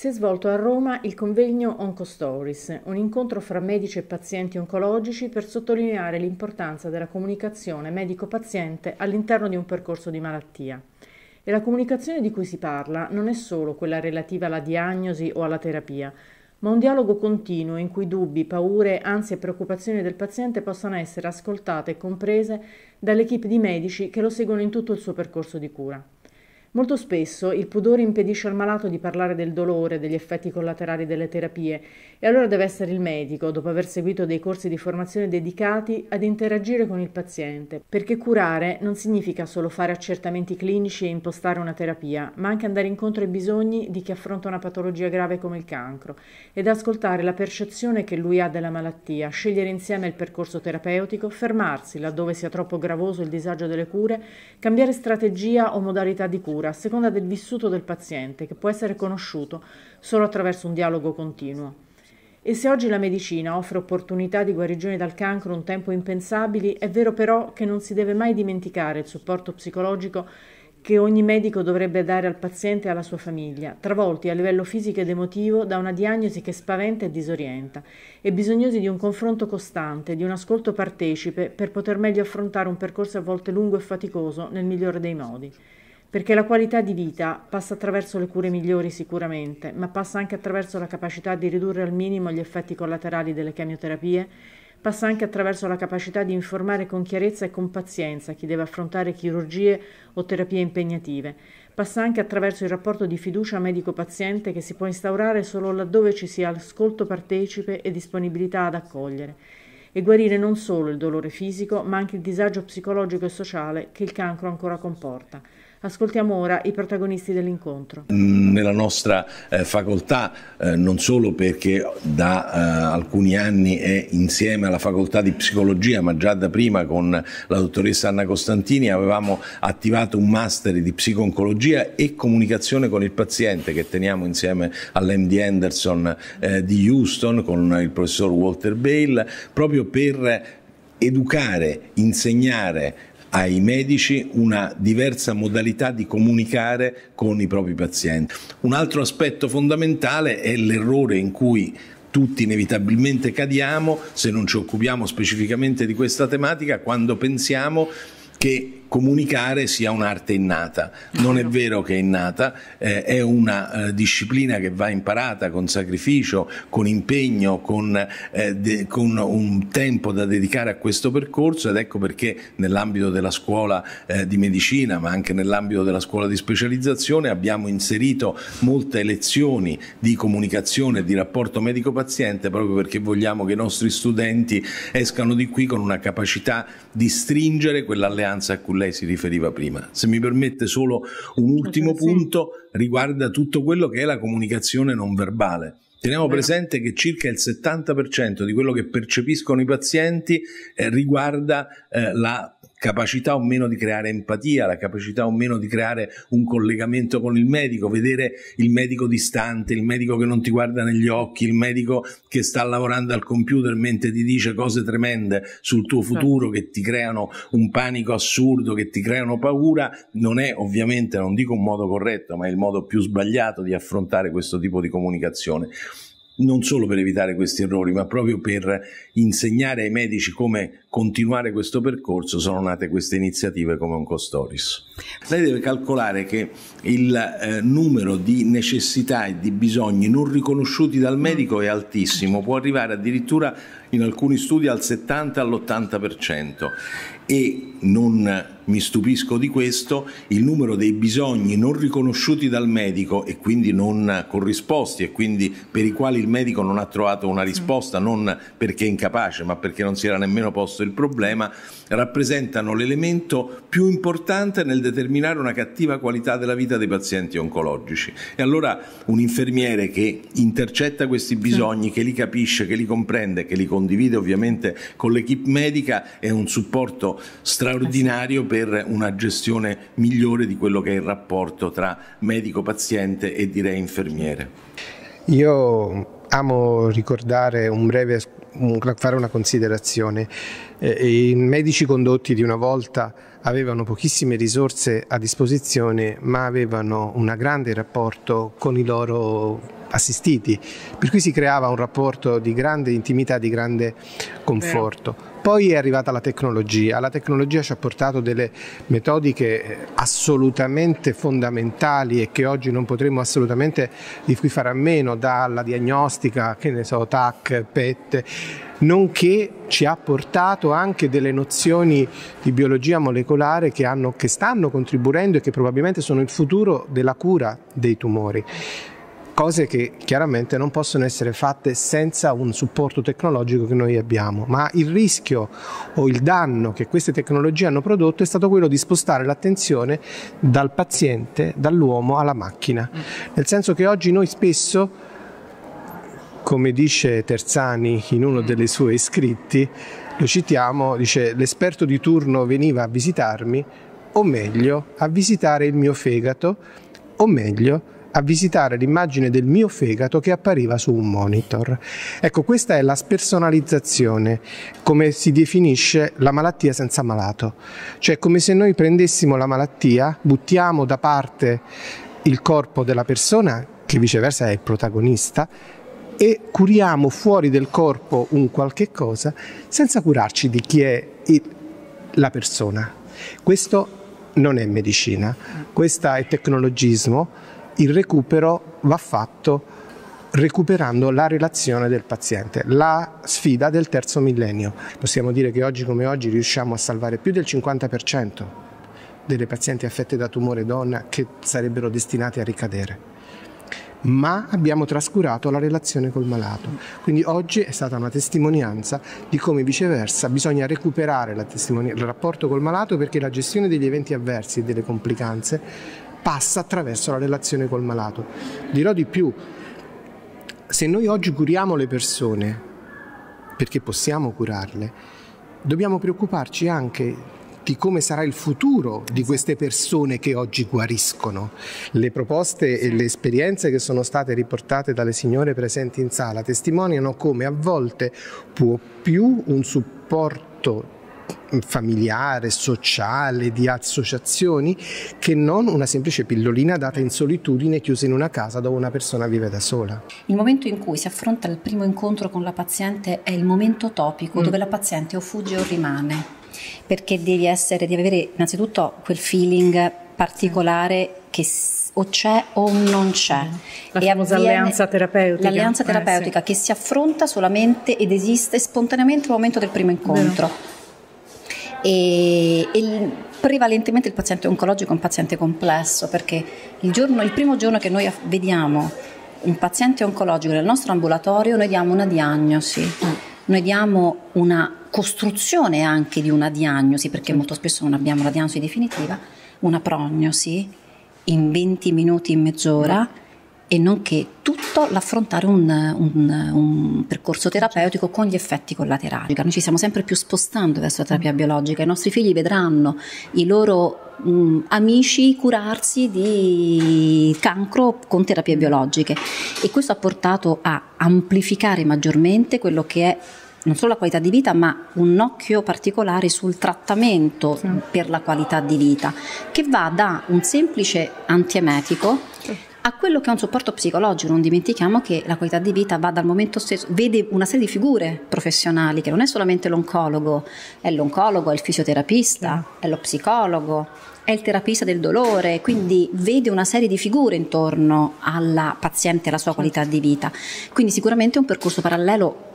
Si è svolto a Roma il convegno OncoStories, un incontro fra medici e pazienti oncologici per sottolineare l'importanza della comunicazione medico-paziente all'interno di un percorso di malattia. E la comunicazione di cui si parla non è solo quella relativa alla diagnosi o alla terapia, ma un dialogo continuo in cui dubbi, paure, ansie e preoccupazioni del paziente possano essere ascoltate e comprese dall'equipe di medici che lo seguono in tutto il suo percorso di cura. Molto spesso il pudore impedisce al malato di parlare del dolore, degli effetti collaterali delle terapie e allora deve essere il medico, dopo aver seguito dei corsi di formazione dedicati, ad interagire con il paziente, perché curare non significa solo fare accertamenti clinici e impostare una terapia, ma anche andare incontro ai bisogni di chi affronta una patologia grave come il cancro ed ascoltare la percezione che lui ha della malattia, scegliere insieme il percorso terapeutico, fermarsi laddove sia troppo gravoso il disagio delle cure, cambiare strategia o modalità di cura cura, a seconda del vissuto del paziente, che può essere conosciuto solo attraverso un dialogo continuo. E se oggi la medicina offre opportunità di guarigione dal cancro un tempo impensabili, è vero però che non si deve mai dimenticare il supporto psicologico che ogni medico dovrebbe dare al paziente e alla sua famiglia, travolti a livello fisico ed emotivo da una diagnosi che spaventa e disorienta, e bisognosi di un confronto costante, di un ascolto partecipe per poter meglio affrontare un percorso a volte lungo e faticoso nel migliore dei modi perché la qualità di vita passa attraverso le cure migliori sicuramente, ma passa anche attraverso la capacità di ridurre al minimo gli effetti collaterali delle chemioterapie, passa anche attraverso la capacità di informare con chiarezza e con pazienza chi deve affrontare chirurgie o terapie impegnative, passa anche attraverso il rapporto di fiducia medico-paziente che si può instaurare solo laddove ci sia ascolto partecipe e disponibilità ad accogliere e guarire non solo il dolore fisico, ma anche il disagio psicologico e sociale che il cancro ancora comporta. Ascoltiamo ora i protagonisti dell'incontro. Mm, nella nostra eh, facoltà, eh, non solo perché da eh, alcuni anni è insieme alla facoltà di psicologia, ma già da prima con la dottoressa Anna Costantini avevamo attivato un master di psiconcologia e comunicazione con il paziente che teniamo insieme all'MD Anderson eh, di Houston con il professor Walter Bale, proprio per educare, insegnare ai medici una diversa modalità di comunicare con i propri pazienti. Un altro aspetto fondamentale è l'errore in cui tutti inevitabilmente cadiamo se non ci occupiamo specificamente di questa tematica quando pensiamo che comunicare sia un'arte innata. Non è vero che è innata, eh, è una eh, disciplina che va imparata con sacrificio, con impegno, con, eh, de, con, un tempo da dedicare a questo percorso ed ecco perché nell'ambito della scuola eh, di medicina, ma anche nell'ambito della scuola di specializzazione, abbiamo inserito molte lezioni di comunicazione e di rapporto medico-paziente proprio perché vogliamo che i nostri studenti escano di qui con una capacità di stringere quell'alleanza a cui lei si riferiva prima. Se mi permette solo un ultimo sì. punto, riguarda tutto quello che è la comunicazione non verbale. Teniamo presente che circa il 70% di quello che percepiscono i pazienti eh, riguarda eh, la capacità o meno di creare empatia, la capacità o meno di creare un collegamento con il medico, vedere il medico distante, il medico che non ti guarda negli occhi, il medico che sta lavorando al computer mentre ti dice cose tremende sul tuo certo. futuro che ti creano un panico assurdo, che ti creano paura, non è ovviamente, non dico un modo corretto, ma è il modo più sbagliato di affrontare questo tipo di comunicazione non solo per evitare questi errori, ma proprio per insegnare ai medici come continuare questo percorso, sono nate queste iniziative come un Lei deve calcolare che il eh, numero di necessità e di bisogni non riconosciuti dal medico è altissimo, può arrivare addirittura in alcuni studi al 70 all'80% e non mi stupisco di questo, il numero dei bisogni non riconosciuti dal medico e quindi non corrisposti e quindi per i quali il medico non ha trovato una risposta mm. non perché è incapace ma perché non si era nemmeno posto il problema, rappresentano l'elemento più importante nel determinare una cattiva qualità della vita dei pazienti oncologici. E allora un infermiere che intercetta questi bisogni, che li capisce, che li comprende, che li considera, condivide ovviamente con l'equipe medica, è un supporto straordinario per una gestione migliore di quello che è il rapporto tra medico-paziente e direi infermiere. Io amo ricordare un breve fare una considerazione. Eh, I medici condotti di una volta avevano pochissime risorse a disposizione ma avevano un grande rapporto con i loro assistiti, per cui si creava un rapporto di grande intimità, di grande conforto. Poi è arrivata la tecnologia, la tecnologia ci ha portato delle metodiche eh, assolutamente fondamentali e che oggi non potremo assolutamente di cui fare a meno, dalla diagnostica, che ne so, TAC, PET, nonché ci ha portato anche delle nozioni di biologia molecolare che, hanno, che stanno contribuendo e che probabilmente sono il futuro della cura dei tumori cose che chiaramente non possono essere fatte senza un supporto tecnologico che noi abbiamo, ma il rischio o il danno che queste tecnologie hanno prodotto è stato quello di spostare l'attenzione dal paziente, dall'uomo alla macchina, mm. nel senso che oggi noi spesso come dice Terzani in uno mm. dei suoi scritti, lo citiamo, dice l'esperto di turno veniva a visitarmi, o meglio, a visitare il mio fegato, o meglio, a visitare l'immagine del mio fegato che appariva su un monitor. Ecco, questa è la spersonalizzazione, come si definisce la malattia senza malato. Cioè come se noi prendessimo la malattia, buttiamo da parte il corpo della persona, che viceversa è il protagonista, e curiamo fuori del corpo un qualche cosa senza curarci di chi è il, la persona. Questo non è medicina, questo è tecnologismo il recupero va fatto recuperando la relazione del paziente, la sfida del terzo millennio. Possiamo dire che oggi come oggi riusciamo a salvare più del 50% delle pazienti affette da tumore donna che sarebbero destinate a ricadere ma abbiamo trascurato la relazione col malato. Quindi oggi è stata una testimonianza di come viceversa bisogna recuperare il rapporto col malato perché la gestione degli eventi avversi e delle complicanze passa attraverso la relazione col malato. Dirò di più, se noi oggi curiamo le persone, perché possiamo curarle, dobbiamo preoccuparci anche di come sarà il futuro di queste persone che oggi guariscono. Le proposte e le esperienze che sono state riportate dalle signore presenti in sala testimoniano come a volte può più un supporto familiare, sociale, di associazioni, che non una semplice pillolina data in solitudine chiusa in una casa dove una persona vive da sola. Il momento in cui si affronta il primo incontro con la paziente è il momento topico mm. dove la paziente o fugge o rimane, perché devi, essere, devi avere innanzitutto quel feeling particolare che o c'è o non c'è. Mm. La e famosa alleanza terapeutica. L'alleanza eh, terapeutica eh, sì. che si affronta solamente ed esiste spontaneamente al momento del primo incontro. Vero e, e prevalentemente il paziente oncologico è un paziente complesso perché il, giorno, il primo giorno che noi vediamo un paziente oncologico nel nostro ambulatorio noi diamo una diagnosi, mm. noi diamo una costruzione anche di una diagnosi perché molto spesso non abbiamo la diagnosi definitiva, una prognosi in 20 minuti, in mezz'ora e nonché tutto soprattutto l'affrontare un, un, un, percorso terapeutico con gli effetti collaterali. Noi ci stiamo sempre più spostando verso la terapia biologica, i nostri figli vedranno i loro mh, amici curarsi di cancro con terapie biologiche e questo ha portato a amplificare maggiormente quello che è non solo la qualità di vita, ma un occhio particolare sul trattamento sì. per la qualità di vita, che va da un semplice antiemetico a quello che è un supporto psicologico. Non dimentichiamo che la qualità di vita va dal momento stesso, vede una serie di figure professionali che non è solamente l'oncologo, è l'oncologo, è il fisioterapista, è lo psicologo, è il terapista del dolore, quindi vede una serie di figure intorno alla paziente e alla sua certo. qualità di vita. Quindi sicuramente è un percorso parallelo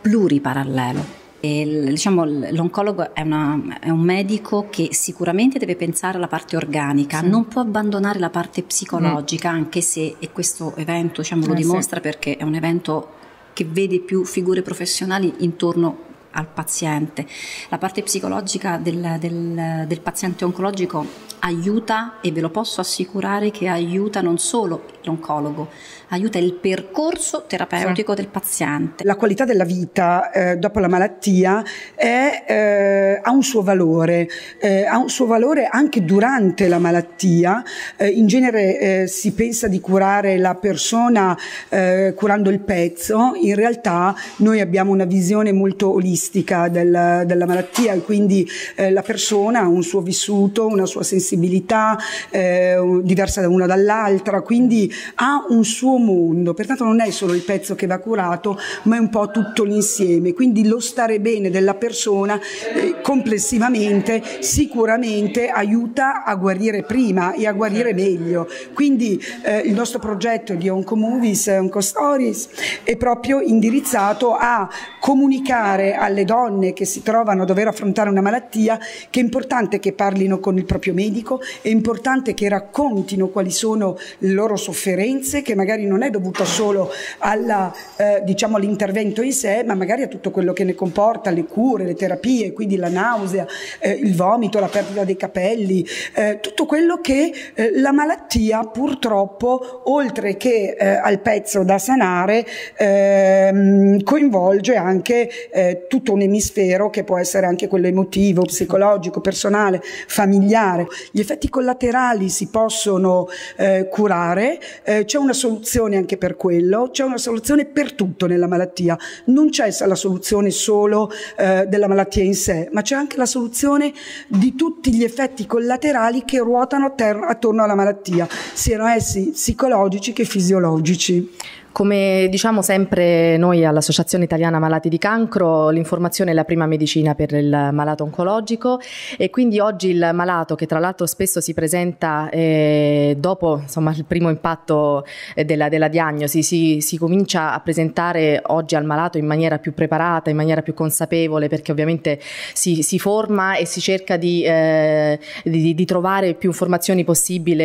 pluriparallelo. E, diciamo, l'oncologo è, una, è, un medico che sicuramente deve pensare alla parte organica, sì. non può abbandonare la parte psicologica, mm. anche se, e questo evento diciamo, lo eh, dimostra sì. perché è un evento che vede più figure professionali intorno al paziente. La parte psicologica del, del, del paziente oncologico aiuta e ve lo posso assicurare che aiuta non solo l'oncologo, aiuta il percorso terapeutico sì. del paziente. La qualità della vita eh, dopo la malattia è, eh, ha un suo valore, eh, ha un suo valore anche durante la malattia. Eh, in genere eh, si pensa di curare la persona eh, curando il pezzo, in realtà noi abbiamo una visione molto olistica caratteristica del, della malattia e quindi eh, la persona ha un suo vissuto, una sua sensibilità eh, diversa da una dall'altra, quindi ha un suo mondo, pertanto non è solo il pezzo che va curato, ma è un po' tutto l'insieme, quindi lo stare bene della persona eh, complessivamente sicuramente aiuta a guarire prima e a guarire meglio. Quindi eh, il nostro progetto di Oncomovies, Oncostories è proprio indirizzato a comunicare alla alle donne che si trovano a dover affrontare una malattia che è importante che parlino con il proprio medico, è importante che raccontino quali sono le loro sofferenze, che magari non è dovuta solo all'intervento eh, diciamo, in sé, ma magari a tutto quello che ne comporta, le cure, le terapie, quindi la nausea, eh, il vomito, la perdita dei capelli, eh, tutto quello che eh, la malattia purtroppo, oltre che eh, al pezzo da sanare, ehm, coinvolge anche eh, tutto un emisfero che può essere anche quello emotivo, psicologico, personale, familiare. Gli effetti collaterali si possono eh, curare, eh, c'è una soluzione anche per quello, c'è una soluzione per tutto nella malattia. Non c'è la soluzione solo eh, della malattia in sé, ma c'è anche la soluzione di tutti gli effetti collaterali che ruotano attorno alla malattia, siano essi psicologici che fisiologici. Come diciamo sempre noi all'Associazione Italiana Malati di Cancro, l'informazione è la prima medicina per il malato oncologico e quindi oggi il malato che tra l'altro spesso si presenta eh, dopo insomma, il primo impatto eh, della, della, diagnosi, si, si comincia a presentare oggi al malato in maniera più preparata, in maniera più consapevole perché ovviamente si, si forma e si cerca di, eh, di, di trovare più informazioni possibile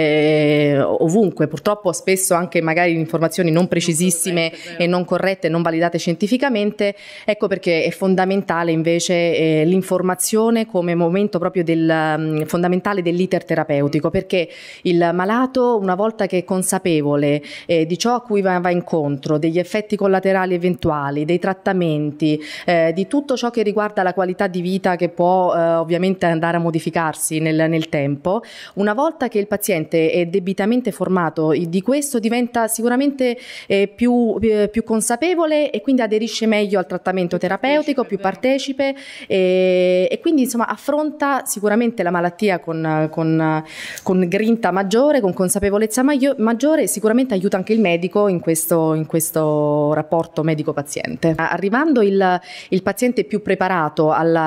eh, ovunque. Purtroppo spesso anche magari informazioni non precise precisissime e non corrette, non validate scientificamente, ecco perché è fondamentale invece eh, l'informazione come momento proprio del, mm, fondamentale dell'iter terapeutico, perché il malato una volta che è consapevole eh, di ciò a cui va, va, incontro, degli effetti collaterali eventuali, dei trattamenti, eh, di tutto ciò che riguarda la qualità di vita che può eh, ovviamente andare a modificarsi nel, nel tempo, una volta che il paziente è debitamente formato di questo diventa sicuramente eh, più, eh, più, consapevole e quindi aderisce meglio al trattamento terapeutico, più partecipe e, eh, e quindi insomma affronta sicuramente la malattia con, con, con grinta maggiore, con consapevolezza maggiore e sicuramente aiuta anche il medico in questo, in questo rapporto medico-paziente. Arrivando il, il, paziente più preparato mm,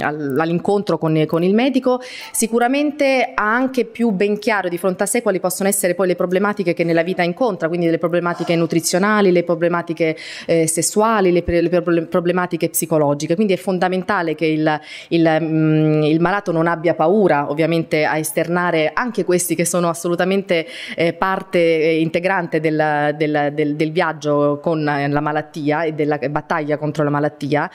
all'incontro con, con il medico, sicuramente ha anche più ben chiaro di fronte a sé quali possono essere poi le problematiche che nella vita incontra incontra, quindi le problematiche nutrizionali, le problematiche eh, sessuali, le, le, problematiche psicologiche. Quindi è fondamentale che il, il, mh, mm, il, malato non abbia paura ovviamente a esternare anche questi che sono assolutamente eh, parte eh, integrante del, del, del, del viaggio con eh, la malattia e della battaglia contro la malattia.